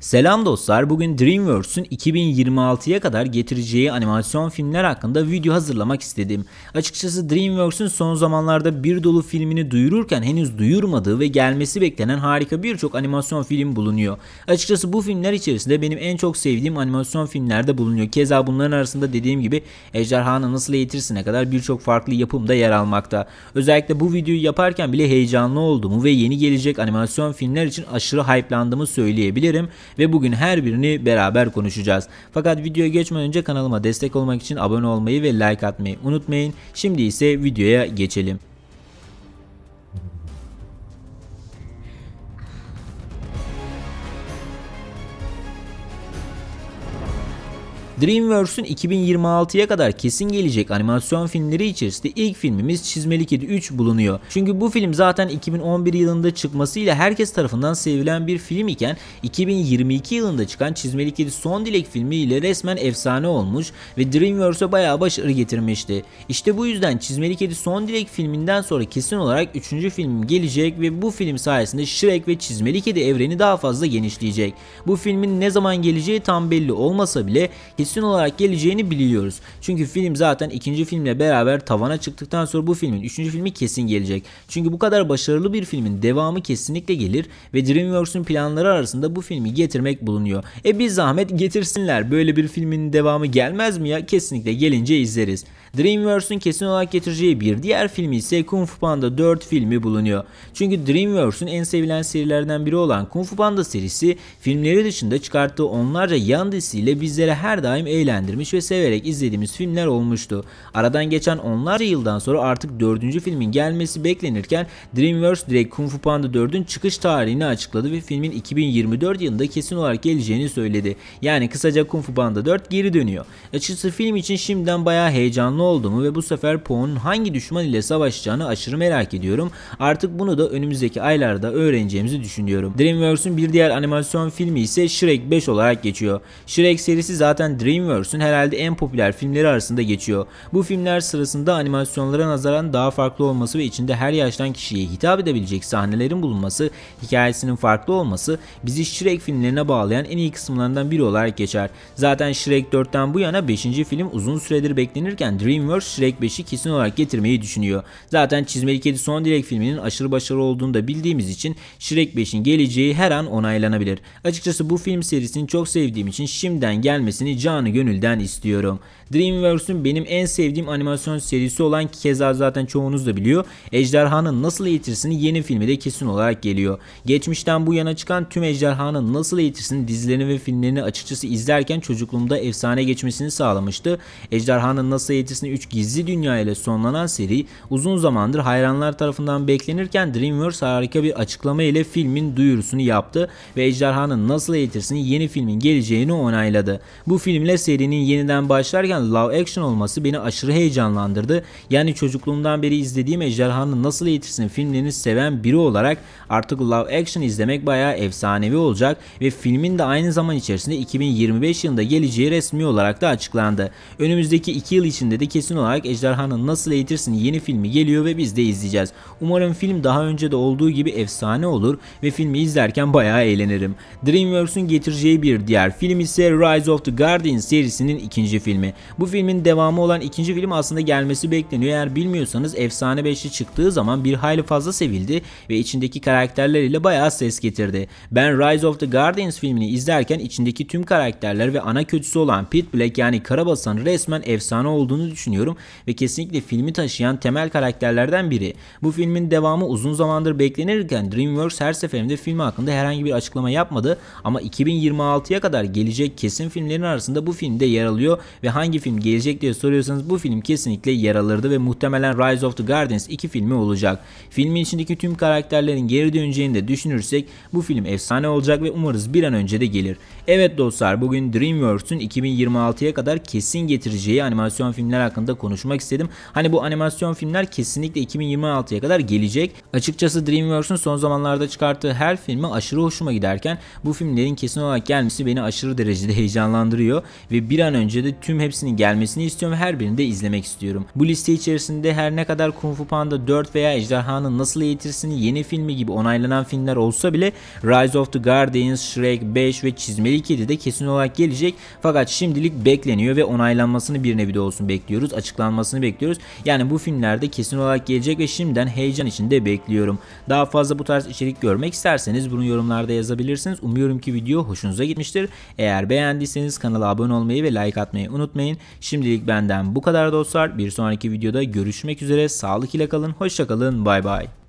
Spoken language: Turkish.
Selam dostlar, bugün DreamWorks'un 2026'ya kadar getireceği animasyon filmler hakkında video hazırlamak istedim. Açıkçası DreamWorks'un son zamanlarda bir dolu filmini duyururken henüz duyurmadığı ve gelmesi beklenen harika birçok animasyon film bulunuyor. Açıkçası bu filmler içerisinde benim en çok sevdiğim animasyon filmlerde bulunuyor. Keza bunların arasında dediğim gibi Ejderhanı Nasıl Eğitirsin'e kadar birçok farklı yapımda yer almakta. Özellikle bu videoyu yaparken bile heyecanlı olduğumu ve yeni gelecek animasyon filmler için aşırı hype'landığımı söyleyebilirim ve bugün her birini beraber konuşacağız. Fakat videoya geçmeden önce kanalıma destek olmak için abone olmayı ve like atmayı unutmayın. Şimdi ise videoya geçelim. DreamWorks'un 2026'ya kadar kesin gelecek animasyon filmleri içerisinde ilk filmimiz Çizmeli Kedi 3 bulunuyor. Çünkü bu film zaten 2011 yılında çıkmasıyla herkes tarafından sevilen bir film iken 2022 yılında çıkan Çizmeli Kedi Son Dilek filmiyle resmen efsane olmuş ve Dreamworks'a bayağı başarı getirmişti. İşte bu yüzden Çizmeli Kedi Son Dilek filminden sonra kesin olarak 3. film gelecek ve bu film sayesinde Shrek ve Çizmeli Kedi evreni daha fazla genişleyecek. Bu filmin ne zaman geleceği tam belli olmasa bile kesin kesin olarak geleceğini biliyoruz. Çünkü film zaten ikinci filmle beraber tavana çıktıktan sonra bu filmin üçüncü filmi kesin gelecek. Çünkü bu kadar başarılı bir filmin devamı kesinlikle gelir ve Dreamworks'un planları arasında bu filmi getirmek bulunuyor. E bir zahmet getirsinler. Böyle bir filmin devamı gelmez mi ya? Kesinlikle gelince izleriz. Dreamworks'un kesin olarak getireceği bir diğer filmi ise Kung Fu Panda 4 filmi bulunuyor. Çünkü Dreamworks'un en sevilen serilerden biri olan Kung Fu Panda serisi filmleri dışında çıkarttığı onlarca yan dizisiyle bizlere her daim daim eğlendirmiş ve severek izlediğimiz filmler olmuştu. Aradan geçen onlarca yıldan sonra artık dördüncü filmin gelmesi beklenirken DreamWorks direkt Kung Fu Panda 4'ün çıkış tarihini açıkladı ve filmin 2024 yılında kesin olarak geleceğini söyledi. Yani kısaca Kung Fu Panda 4 geri dönüyor. Açıkçası film için şimdiden bayağı heyecanlı olduğumu ve bu sefer Po'nun hangi düşman ile savaşacağını aşırı merak ediyorum. Artık bunu da önümüzdeki aylarda öğreneceğimizi düşünüyorum. DreamWorks'un bir diğer animasyon filmi ise Shrek 5 olarak geçiyor. Shrek serisi zaten olan Dreamworks'ün herhalde en popüler filmleri arasında geçiyor. Bu filmler sırasında animasyonlara nazaran daha farklı olması ve içinde her yaştan kişiye hitap edebilecek sahnelerin bulunması, hikayesinin farklı olması bizi Shrek filmlerine bağlayan en iyi kısımlarından biri olarak geçer. Zaten Shrek 4'ten bu yana 5. film uzun süredir beklenirken Dreamworks Shrek 5'i kesin olarak getirmeyi düşünüyor. Zaten Çizmeli Kedi Son Dilek filminin aşırı başarılı olduğunu da bildiğimiz için Shrek 5'in geleceği her an onaylanabilir. Açıkçası bu film serisini çok sevdiğim için şimdiden gelmesini can olacağını gönülden istiyorum. DreamWorks'un benim en sevdiğim animasyon serisi olan keza zaten çoğunuz da biliyor. Ejderhanın nasıl eğitirsini yeni filmi de kesin olarak geliyor. Geçmişten bu yana çıkan tüm Ejderhanın nasıl eğitirsini dizilerini ve filmlerini açıkçası izlerken çocukluğumda efsane geçmesini sağlamıştı. Ejderhanın nasıl eğitirsini 3 gizli dünya ile sonlanan seri uzun zamandır hayranlar tarafından beklenirken Dreamworks harika bir açıklama ile filmin duyurusunu yaptı ve Ejderhanın nasıl eğitirsini yeni filmin geleceğini onayladı. Bu filmle serinin yeniden başlarken yüzden Love Action olması beni aşırı heyecanlandırdı. Yani çocukluğumdan beri izlediğim Ejderhanı Nasıl Eğitirsin filmlerini seven biri olarak artık Love Action izlemek bayağı efsanevi olacak ve filmin de aynı zaman içerisinde 2025 yılında geleceği resmi olarak da açıklandı. Önümüzdeki 2 yıl içinde de kesin olarak Ejderhanı Nasıl Eğitirsin yeni filmi geliyor ve biz de izleyeceğiz. Umarım film daha önce de olduğu gibi efsane olur ve filmi izlerken bayağı eğlenirim. Dreamworks'un getireceği bir diğer film ise Rise of the Guardians serisinin ikinci filmi. Bu filmin devamı olan ikinci film aslında gelmesi bekleniyor. Eğer bilmiyorsanız Efsane 5'i çıktığı zaman bir hayli fazla sevildi ve içindeki karakterler ile bayağı ses getirdi. Ben Rise of the Guardians filmini izlerken içindeki tüm karakterler ve ana kötüsü olan Pit Black yani Karabasan resmen efsane olduğunu düşünüyorum ve kesinlikle filmi taşıyan temel karakterlerden biri. Bu filmin devamı uzun zamandır beklenirken DreamWorks her seferinde film hakkında herhangi bir açıklama yapmadı ama 2026'ya kadar gelecek kesin filmlerin arasında bu filmde yer alıyor ve hangi film gelecek diye soruyorsanız bu film kesinlikle yer alırdı ve muhtemelen Rise of the Guardians 2 filmi olacak. Filmin içindeki tüm karakterlerin geri döneceğini de düşünürsek bu film efsane olacak ve umarız bir an önce de gelir. Evet dostlar bugün DreamWorks'un 2026'ya kadar kesin getireceği animasyon filmler hakkında konuşmak istedim. Hani bu animasyon filmler kesinlikle 2026'ya kadar gelecek. Açıkçası DreamWorks'un son zamanlarda çıkarttığı her filmi aşırı hoşuma giderken bu filmlerin kesin olarak gelmesi beni aşırı derecede heyecanlandırıyor ve bir an önce de tüm hepsini serisinin gelmesini istiyorum ve her birini de izlemek istiyorum. Bu liste içerisinde her ne kadar Kung Fu Panda 4 veya Ejderhanın Nasıl Eğitirsin'in yeni filmi gibi onaylanan filmler olsa bile Rise of the Guardians, Shrek 5 ve Çizmeli Kedi de kesin olarak gelecek. Fakat şimdilik bekleniyor ve onaylanmasını bir nevi de olsun bekliyoruz. Açıklanmasını bekliyoruz. Yani bu filmlerde kesin olarak gelecek ve şimdiden heyecan içinde bekliyorum. Daha fazla bu tarz içerik görmek isterseniz bunu yorumlarda yazabilirsiniz. Umuyorum ki video hoşunuza gitmiştir. Eğer beğendiyseniz kanala abone olmayı ve like atmayı unutmayın unutmayın. Şimdilik benden bu kadar dostlar. Bir sonraki videoda görüşmek üzere. Sağlık ile kalın. Hoşçakalın. Bay bay.